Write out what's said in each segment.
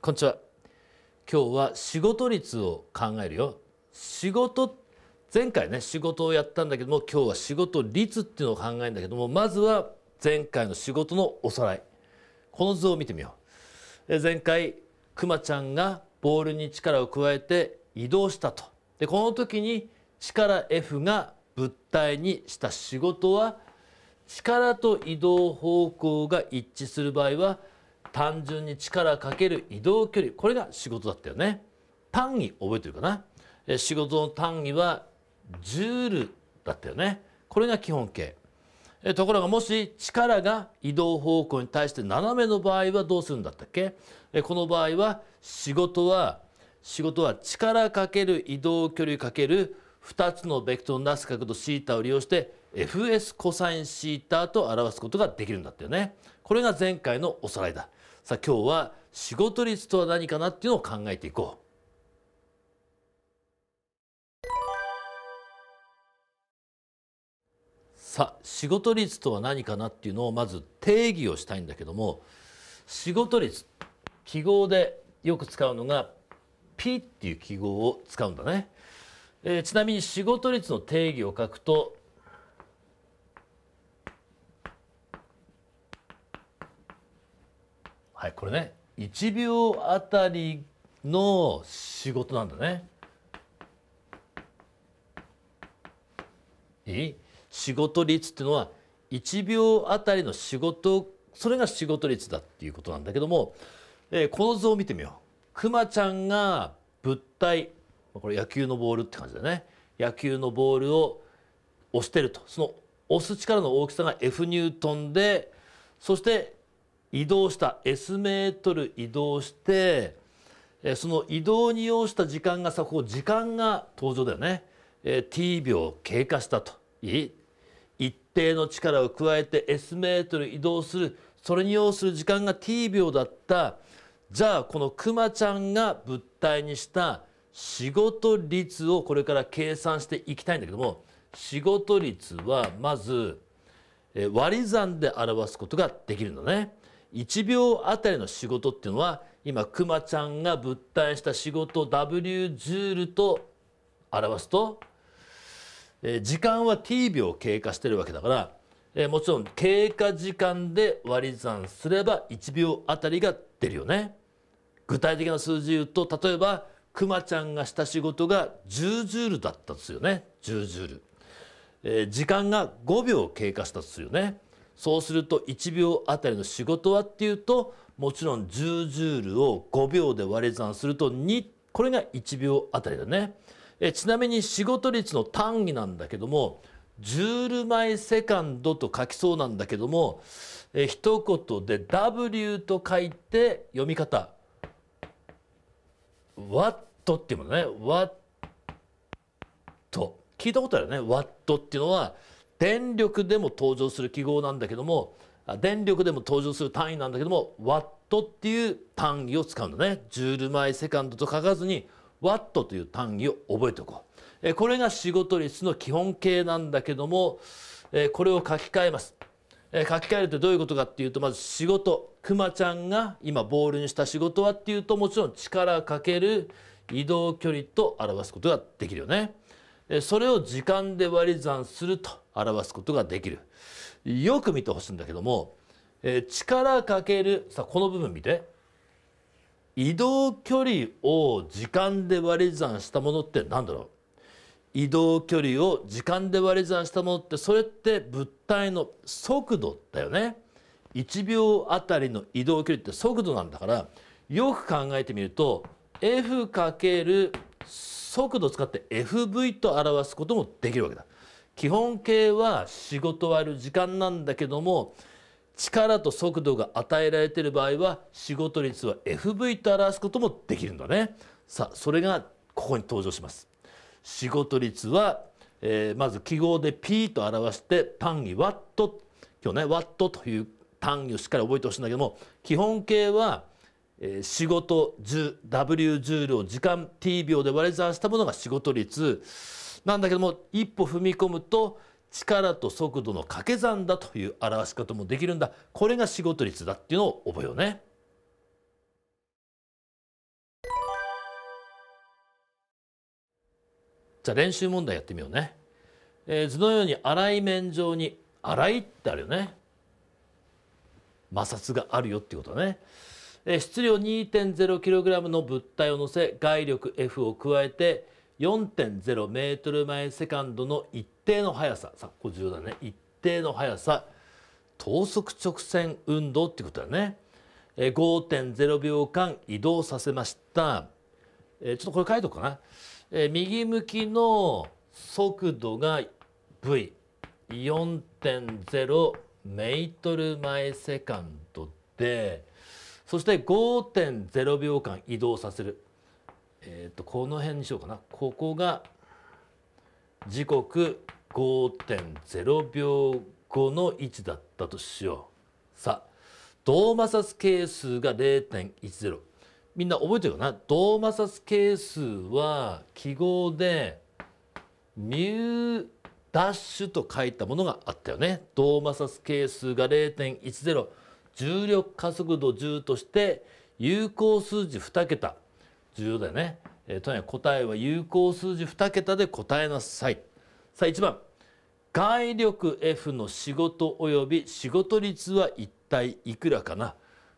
こんにちは今日は仕事率を考えるよ仕事前回ね仕事をやったんだけども今日は仕事率っていうのを考えるんだけどもまずは前回の仕事のおさらいこの図を見てみよう前回くまちゃんがボールに力を加えて移動したとでこの時に力 F が物体にした仕事は力と移動方向が一致する場合は単純に力かける移動距離これが仕事だったよね単位覚えてるかな仕事の単位はジュールだったよねこれが基本形ところがもし力が移動方向に対して斜めの場合はどうするんだったっけこの場合は仕事は仕事は力かける移動距離かける2つのベクトルのなす角度シータを利用して fs コサインシー θ と表すことができるんだったよね。これが前回のおさらいだ。さあ今日は仕事率とは何かなっていうのを考えていこう。さあ仕事率とは何かなっていうのをまず定義をしたいんだけども仕事率記号でよく使うのが P っていう記号を使うんだね、えー、ちなみに仕事率の定義を書くとこれね1秒あたりの仕事なんだね。いい仕事率っていうのは1秒あたりの仕事それが仕事率だっていうことなんだけども、えー、この図を見てみよう。くまちゃんが物体これ野球のボールって感じだね野球のボールを押してるとその押す力の大きさが F ニュートンでそして移動した S メートル移動してその移動に要した時間がさこう時間が登場だよね、えー、t 秒経過したと一定の力を加えて S メートル移動するそれに要する時間が t 秒だったじゃあこのクマちゃんが物体にした仕事率をこれから計算していきたいんだけども仕事率はまず割り算で表すことができるのね。1秒あたりの仕事っていうのは今くまちゃんが物体した仕事を W ジュールと表すと、えー、時間は t 秒経過してるわけだから、えー、もちろん経過時間で割り算すれば1秒あたりが出るよね。具体的な数字言うと例えばくまちゃんがした仕事が10ジュールだったっすよね10ジュール、えー、時間が5秒経過したっすよねそうすると1秒あたりの仕事はっていうともちろん10ジュールを5秒で割り算すると2これが1秒あたりだねえちなみに仕事率の単位なんだけどもジュール前セカンドと書きそうなんだけどもえ一言で W と書いて読み方 w ットっていうものね w ット聞いたことあるよね w ットっていうのは電力でも登場する記号なんだけども電力でも登場する単位なんだけどもワットっていう単位を使うんだねジュール毎セカンドと書かずにワットという単位を覚えておこうこれが仕事率の基本形なんだけどもこれを書き換えます書き換えるってどういうことかっていうとまず仕事くまちゃんが今ボールにした仕事はっていうともちろん力かける移動距離と表すことができるよね。それを時間で割り算すると表すことができる。よく見てほしいんだけども、え力かけるさあこの部分見て移動距離を時間で割り算したものって何だろう移動距離を時間で割り算したものってそれって物体の速度だよね1秒あたりの移動距離って速度なんだからよく考えてみると F× 速度を使って FV と表すこともできるわけだ。基本形は仕事割る時間なんだけども力と速度が与えられている場合は仕事率は FV と表すこともできるんだね。さあそれがここに登場します。仕事率は、えー、まず記号で P と表して単位ワット今日ねワットという単位をしっかり覚えてほしいんだけども基本形はえー、仕事 10W ジュールを時間 t 秒で割り算したものが仕事率なんだけども一歩踏み込むと力と速度の掛け算だという表し方もできるんだこれが仕事率だっていうのを覚えようね。じゃあ練習問題やってみようね。えー、図のように粗い面上に粗いってあるよね。摩擦があるよっていうことね。質量 2.0kg の物体を乗せ外力 F を加えて 4.0m 前セカンドの一定の速ささこれ重要だね一定の速さ等速直線運動ってことだね5.0秒間移動させましたちょっとこれ書いとくかな右向きの速度が V4.0 メートル前セカンドでそして5.0秒間移動させるえっ、ー、とこの辺にしようかなここが時刻5.0秒後の位置だったとしようさあ動摩擦係数が0.10みんな覚えてるかな動摩擦係数は記号でミューダッシュと書いたものがあったよね。動摩擦係数が0.10重力加速度10として有効数字2桁重要だよね、えー、とにかく答えは有効数字2桁で答えなさいさあ1番外力 F の仕事および仕事率は一体いくらかな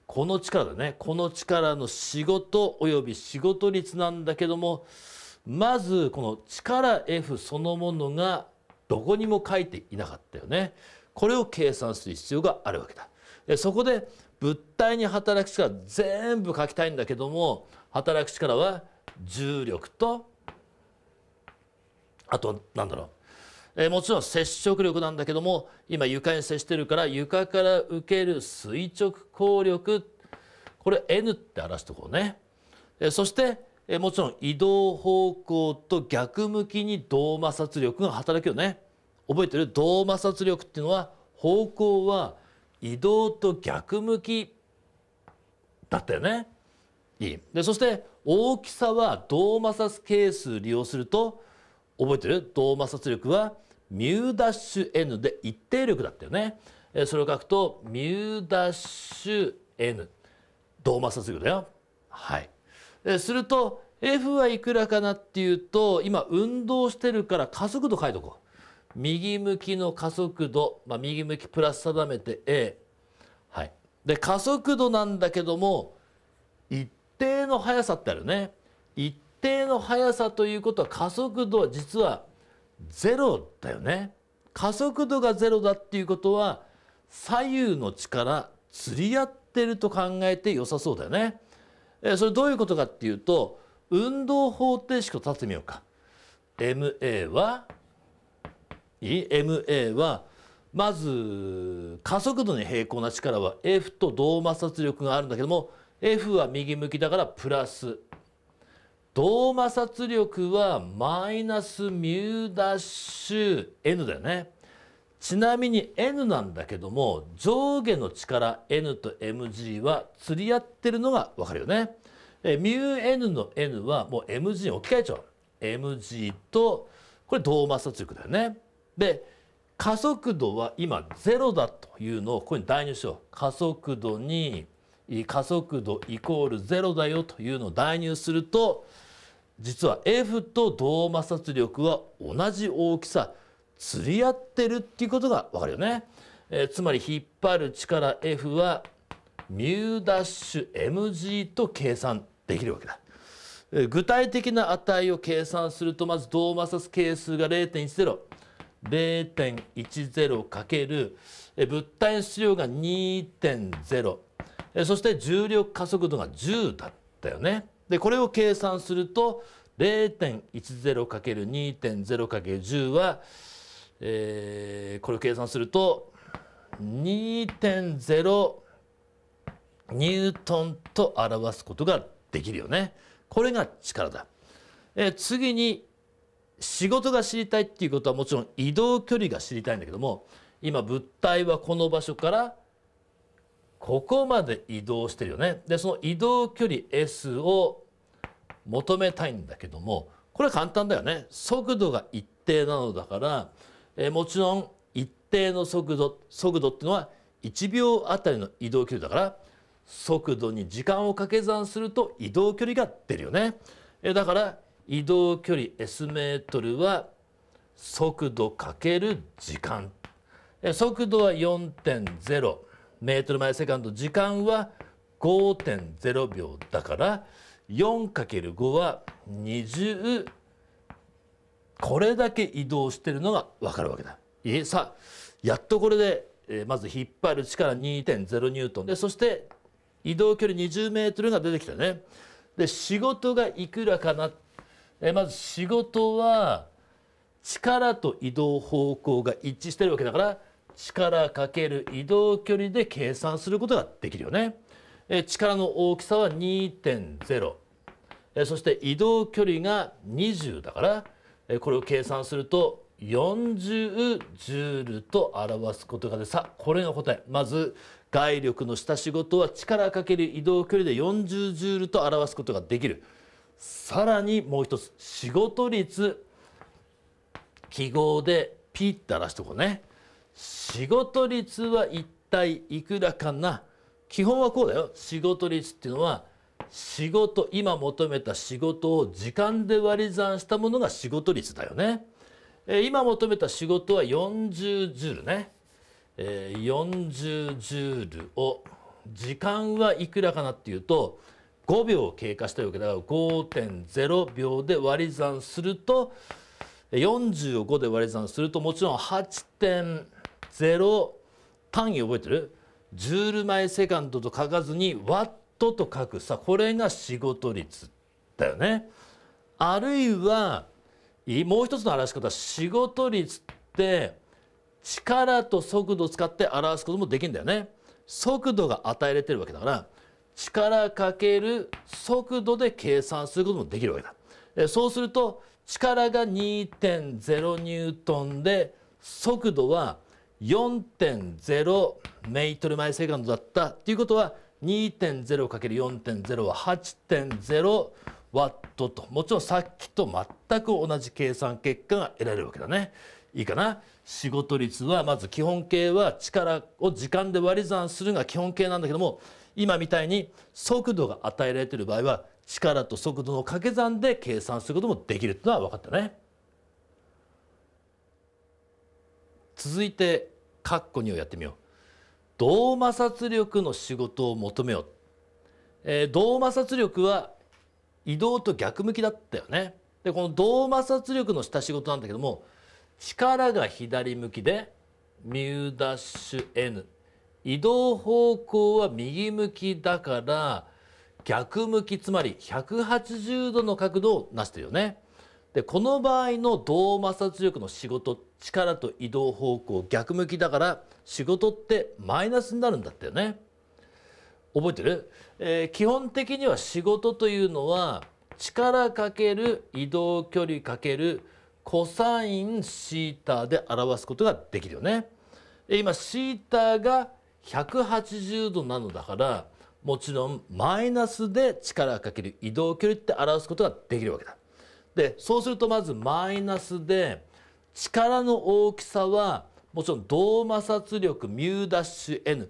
この力だねこの力の仕事および仕事率なんだけどもまずこの力 F そのものがどこにも書いていなかったよね。これを計算する必要があるわけだ。そこで物体に働く力全部書きたいんだけども働く力は重力とあとなんだろうえもちろん接触力なんだけども今床に接してるから床から受ける垂直抗力これ N って表しとこうね、えそして、えもちろん移動方向と逆向きに動摩擦力が働くよね覚えてる動摩擦力っていうのは方向は移動と逆向きだったよね。いいでそして大きさは動摩擦係数利用すると覚えてる動摩擦力はミューダッシュ n で一定力だったよね。それを書くとミューダッシュ n 動摩擦力だよ。はい。すると F はいくらかなっていうと今運動してるから加速度書いとこう。右向きの加速度、まあ、右向きプラス定めて A、はい、で加速度なんだけども一定の速さってあるね一定の速さということは加速度は実は0だよね加速度が0だっていうことは左右の力釣り合ってると考えて良さそうだよね。えそれどういうことかっていうと運動方程式を立ててみようか。MA は EMA はまず加速度に平行な力は F と同摩擦力があるんだけども F は右向きだからプラス同摩擦力はマイナスミュダッシュ N だよね。ちなみに N なんだけども上下の力 N と mg は釣り合ってるのが分かるよね。えミュ n の n はもう mg に置き換えちゃう。mg とこれ同摩擦力だよね。で加速度は今ゼロだというのをここに代入しよう加速度に加速度イコールゼロだよというのを代入すると実は F と同摩擦力は同じ大きさ釣り合ってるっていうことが分かるよね。えー、つまり引っ張る力 F はミューダッシュ mg と計算できるわけだ。え具体的な値を計算するとまず同摩擦係数が0.10。0.10× 物体質量が2.0そして重力加速度が10だったよね。でこれを計算すると 0.10×2.0×10 は、えー、これを計算すると2.0ニュートンと表すことができるよね。これが力だ。えー、次に仕事が知りたいっていうことはもちろん移動距離が知りたいんだけども今物体はこの場所からここまで移動してるよね。でその移動距離 S を求めたいんだけどもこれ簡単だよね。速度が一定なのだから、えもちろん一定の速度速度っていうのは1秒あたりの移動距離だから速度に時間を掛け算すると移動距離が出るよね。えだから移動距離 S メートルは速度かける時間速度は4.0メートル前セカンド時間は5.0秒だから 4×5 は20これだけ移動してるのが分かるわけだ。えさあやっとこれで、えー、まず引っ張る力2.0ニュートンでそして移動距離20メートルが出てきたね。で仕事がいくらかなっえまず仕事は力と移動方向が一致してるわけだから力かける移動距離で計算することができるよね。え力の大きさは2.0えそして移動距離が20だからえこれを計算すると40ジュールと表すことがでさこれが答えまず外力の下仕事は力かける移動距離で40ジュールと表すことができる。さらにもう一つ仕事率記号でピッてらしとこうね仕事率は一体いくらかな基本はこうだよ仕事率っていうのは仕事今求めた仕事を時間で割り算したものが仕事率だよね、え今求めた仕事は40ジュールね、え40ジュールを時間はいくらかなっていうと5秒経過したわけだから5.0秒で割り算すると45で割り算するともちろん8.0単位覚えてるジュールイセカンドと書かずにワットと書くさこれが仕事率だよね。あるいはもう一つの表し方仕事率って力と速度を使って表すこともできるんだよね。速度が与えれてるわけだから力かける速度で計算することもできるわけだ。えそうすると力が2.0ニュートンで速度は4.0メートル毎セカンドだったっていうことは 2.0×4.0 は8.0ワットともちろんさっきと全く同じ計算結果が得られるわけだね。いいかな仕事率はまず基本形は力を時間で割り算するが基本形なんだけども今みたいに速度が与えられている場合は力と速度の掛け算で計算することもできるというのは分かったね。続いて括弧2をやってみよう。動摩擦力の仕事を求めよう。えー、動摩擦力は移動と逆向きだったよね。でこの動摩擦力のした仕事なんだけども力が左向きでミューダッシュ N 移動方向は右向きだから逆向きつまり180度の角度をなしてるよね。でこの場合の動摩擦力の仕事力と移動方向逆向きだから仕事ってマイナスになるんだったよね。覚えてる、えー、基本的には仕事というのは力かける移動距離かけるコサインシーターで表すことができるよね。今シーターが180度なのだからもちろんマイナスで力かける移動距離って表すことができるわけだ。でそうするとまずマイナスで力の大きさはもちろん動摩擦力 μ'n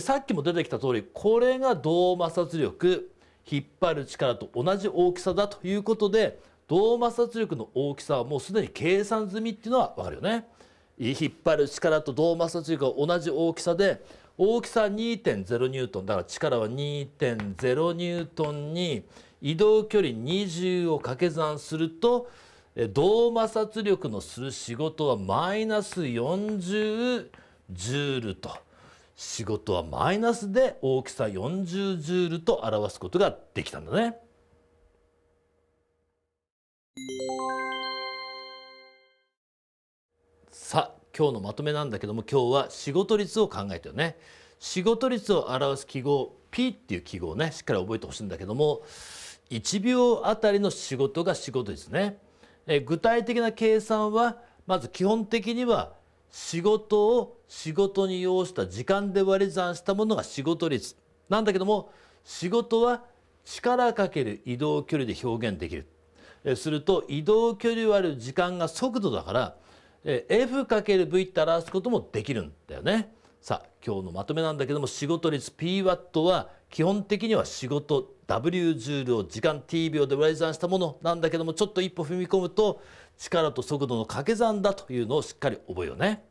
さっきも出てきた通りこれが動摩擦力引っ張る力と同じ大きさだということで動摩擦力の大きさはもうすでに計算済みっていうのは分かるよね。引っ張る力と動摩擦力が同じ大きさで大きさ2.0ニュートンだから力は2.0ニュートンに移動距離20を掛け算すると同摩擦力のする仕事はマイナス40ジュールと仕事はマイナスで大きさ40ジュールと表すことができたんだね。さあ今日のまとめなんだけども今日は仕事率を考えてね仕事率を表す記号 P っていう記号をねしっかり覚えてほしいんだけども1秒あたりの仕事が仕事すねえ具体的な計算はまず基本的には仕事を仕事に要した時間で割り算したものが仕事率なんだけども仕事は力かける移動距離で表現できるすると移動距離割る時間が速度だからえ F×V って表すこともできるんだよね。さあ今日のまとめなんだけども仕事率 PW は基本的には仕事 W ジュールを時間 T 秒で割り算したものなんだけどもちょっと一歩踏み込むと力と速度の掛け算だというのをしっかり覚えようね。